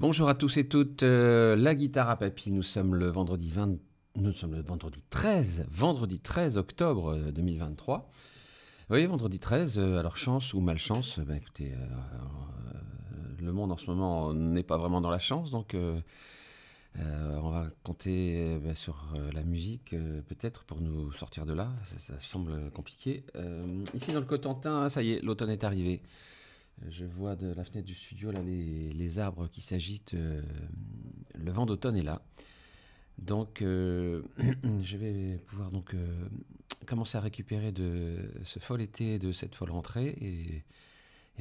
Bonjour à tous et toutes, euh, la guitare à papy, nous sommes le vendredi 20, nous sommes le vendredi 13, vendredi 13 octobre 2023. Euh, voyez, vendredi 13, euh, alors chance ou malchance, bah, écoutez, le monde en ce moment n'est pas vraiment dans la chance, donc on va compter bah, sur la musique peut-être pour nous sortir de là, ça semble compliqué. ici dans le Cotentin, ça y est, l'automne est arrivé. Je vois de la fenêtre du studio là, les, arbres qui s'agitent. Euh, le vent d'automne est là. Donc euh, je vais pouvoir donc euh, commencer à récupérer de ce fol été, de cette folle rentrée et,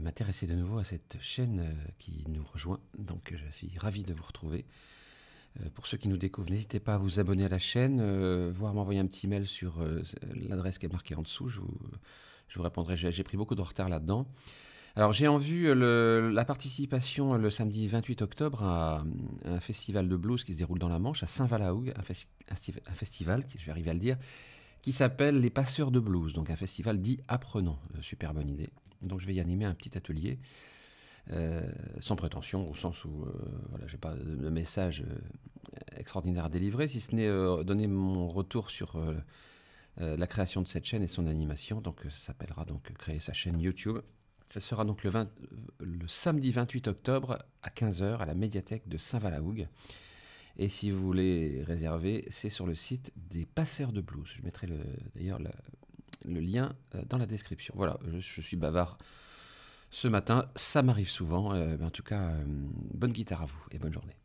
m'intéresser de nouveau à cette chaîne qui nous rejoint. Donc je suis ravi de vous retrouver. Pour ceux qui nous découvrent, n'hésitez pas à vous abonner à la chaîne, voire m'envoyer un petit mail sur l'adresse qui est marquée en dessous. je vous répondrai. J'ai pris beaucoup de retard là-dedans. Alors j'ai en vue euh, la participation euh, le samedi 28 octobre à un festival de blues qui se déroule dans la Manche, à Saint-Valahougue, un, festival, je vais arriver à le dire, qui s'appelle Les Passeurs de Blues, donc un festival dit apprenant. Euh, super bonne idée. Donc je vais y animer un petit atelier. sans prétention, au sens où je n'ai pas de message extraordinaire à délivrer, si ce n'est donner mon retour sur la création de cette chaîne et son animation. Donc ça s'appellera donc créer sa chaîne YouTube. Ce sera donc le, samedi 28 octobre à 15h à la médiathèque de Saint-Valahougue. Et si vous voulez réserver, c'est sur le site des passeurs de blues. Je mettrai d'ailleurs le, lien euh, dans la description. Voilà, je, suis bavard ce matin, ça m'arrive souvent. Euh, en tout cas, euh, bonne guitare à vous et bonne journée.